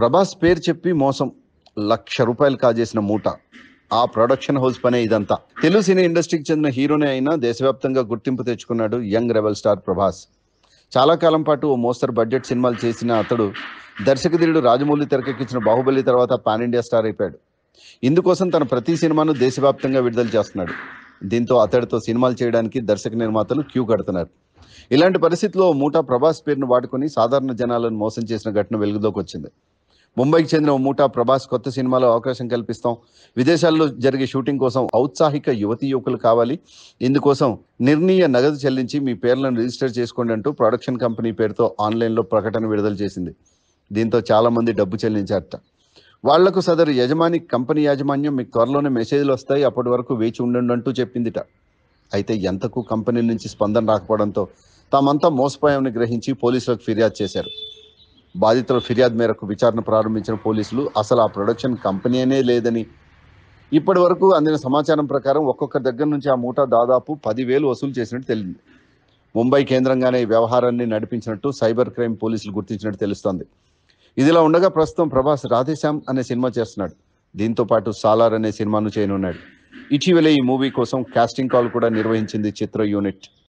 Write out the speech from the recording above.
ప్రభాస్ పేరు చెప్పి మోసం లక్ష రూపాయలు కాజేసిన మూట ఆ ప్రొడక్షన్ హౌస్ పనే ఇదంతా తెలుగు సినీ ఇండస్ట్రీకి చెందిన హీరోనే అయినా దేశవ్యాప్తంగా గుర్తింపు తెచ్చుకున్నాడు యంగ్ రెబల్ స్టార్ ప్రభాస్ చాలా కాలం పాటు ఓ మోస్తరు బడ్జెట్ సినిమాలు చేసిన అతడు దర్శకధీరుడు రాజమౌళి తెరకెక్కించిన బాహుబలి తర్వాత పాన్ ఇండియా స్టార్ అయిపోయాడు ఇందుకోసం తన ప్రతి సినిమాను దేశవ్యాప్తంగా విడుదల చేస్తున్నాడు దీంతో అతడితో సినిమాలు చేయడానికి దర్శక నిర్మాతలు క్యూ కడుతున్నారు ఇలాంటి పరిస్థితిలో మూటా ప్రభాస్ పేరును వాడుకొని సాధారణ జనాలను మోసం చేసిన ఘటన వెలుగులోకి వచ్చింది ముంబైకి చెందిన మూటా ప్రభాస్ కొత్త సినిమాలో అవకాశం కల్పిస్తాం విదేశాల్లో జరిగే షూటింగ్ కోసం ఔత్సాహిక యువతి యువకులు కావాలి ఇందుకోసం నిర్ణీయ నగదు చెల్లించి మీ పేర్లను రిజిస్టర్ చేసుకోండి అంటూ ప్రొడక్షన్ కంపెనీ పేరుతో ఆన్లైన్లో ప్రకటన విడుదల చేసింది దీంతో చాలామంది డబ్బు చెల్లించారట వాళ్లకు సదరు యజమాని కంపెనీ యాజమాన్యం మీకు త్వరలోనే మెసేజ్లు వస్తాయి అప్పటి వరకు వేచి ఉండండి అంటూ చెప్పిందిట అయితే ఎంతకు కంపెనీ నుంచి స్పందన రాకపోవడంతో తామంతా మోసపోయామని గ్రహించి పోలీసులకు ఫిర్యాదు చేశారు బాధితుల ఫిర్యాదు మేరకు విచారణ ప్రారంభించిన పోలీసులు అసలు ఆ ప్రొడక్షన్ కంపెనీనే లేదని ఇప్పటి వరకు అందిన సమాచారం ప్రకారం ఒక్కొక్క దగ్గర నుంచి ఆ మూట దాదాపు పదివేలు వసూలు చేసినట్టు తెలిసింది ముంబై కేంద్రంగానే ఈ వ్యవహారాన్ని నడిపించినట్టు సైబర్ క్రైమ్ పోలీసులు గుర్తించినట్టు తెలుస్తోంది ఇదిలా ఉండగా ప్రస్తుతం ప్రభాస్ రాధేశ్యామ్ అనే సినిమా చేస్తున్నాడు దీంతో పాటు సాలార్ అనే సినిమాను చేయనున్నాడు ఇటీవలే ఈ మూవీ కోసం కాస్టింగ్ కాల్ కూడా నిర్వహించింది చిత్ర యూనిట్